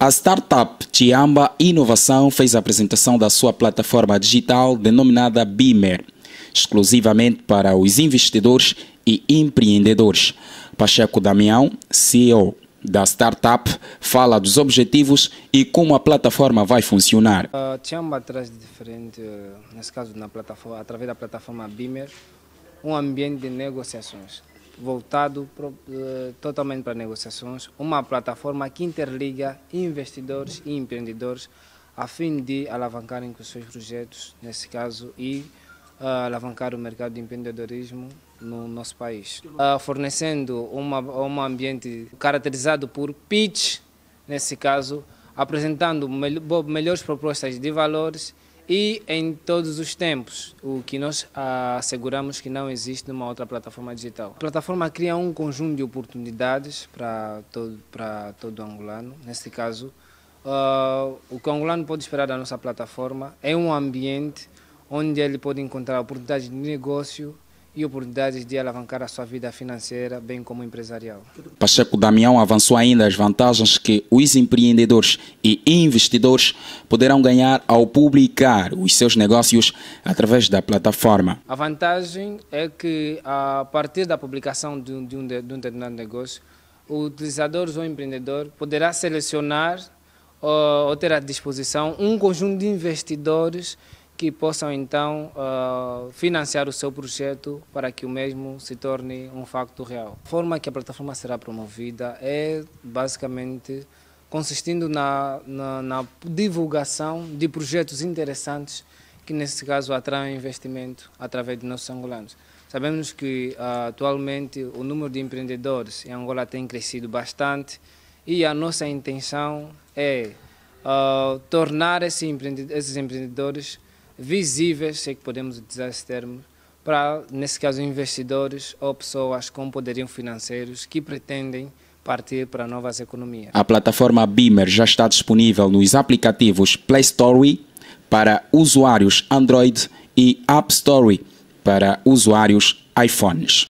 A startup Tiamba Inovação fez a apresentação da sua plataforma digital denominada Bimer, exclusivamente para os investidores e empreendedores. Pacheco Damião, CEO da startup, fala dos objetivos e como a plataforma vai funcionar. A Tiamba traz diferente, eh, nesse caso na plataforma, através da plataforma Bimer, um ambiente de negociações voltado pro, uh, totalmente para negociações, uma plataforma que interliga investidores e empreendedores a fim de alavancarem os seus projetos, nesse caso, e uh, alavancar o mercado de empreendedorismo no nosso país, uh, fornecendo uma, um ambiente caracterizado por pitch, nesse caso, apresentando mel melhores propostas de valores e em todos os tempos, o que nós ah, asseguramos que não existe numa outra plataforma digital. A plataforma cria um conjunto de oportunidades para todo, para todo angolano, nesse caso, uh, o que o angolano pode esperar da nossa plataforma é um ambiente onde ele pode encontrar oportunidades de negócio, e oportunidades de alavancar a sua vida financeira, bem como empresarial. Pacheco Damião avançou ainda as vantagens que os empreendedores e investidores poderão ganhar ao publicar os seus negócios através da plataforma. A vantagem é que, a partir da publicação de um, de um, determinado negócio, o utilizador ou empreendedor poderá selecionar ou, ou ter à disposição um conjunto de investidores que possam então uh, financiar o seu projeto para que o mesmo se torne um facto real. A forma que a plataforma será promovida é basicamente consistindo na, na, na divulgação de projetos interessantes que nesse caso atraem investimento através de nossos angolanos. Sabemos que uh, atualmente o número de empreendedores em Angola tem crescido bastante e a nossa intenção é uh, tornar esses empreendedores visíveis, sei que podemos utilizar esse termo, para, nesse caso, investidores ou pessoas com poderiam financeiros que pretendem partir para novas economias. A plataforma Beamer já está disponível nos aplicativos Play Store para usuários Android e App Store para usuários iPhones.